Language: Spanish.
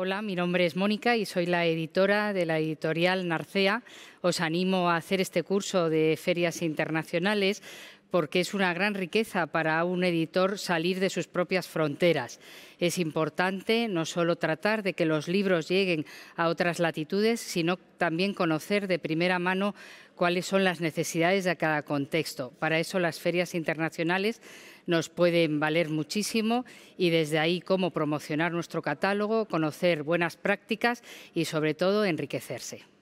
Hola, mi nombre es Mónica y soy la editora de la editorial Narcea. Os animo a hacer este curso de ferias internacionales porque es una gran riqueza para un editor salir de sus propias fronteras. Es importante no solo tratar de que los libros lleguen a otras latitudes, sino también conocer de primera mano cuáles son las necesidades de cada contexto. Para eso las ferias internacionales nos pueden valer muchísimo y desde ahí cómo promocionar nuestro catálogo, conocer buenas prácticas y sobre todo enriquecerse.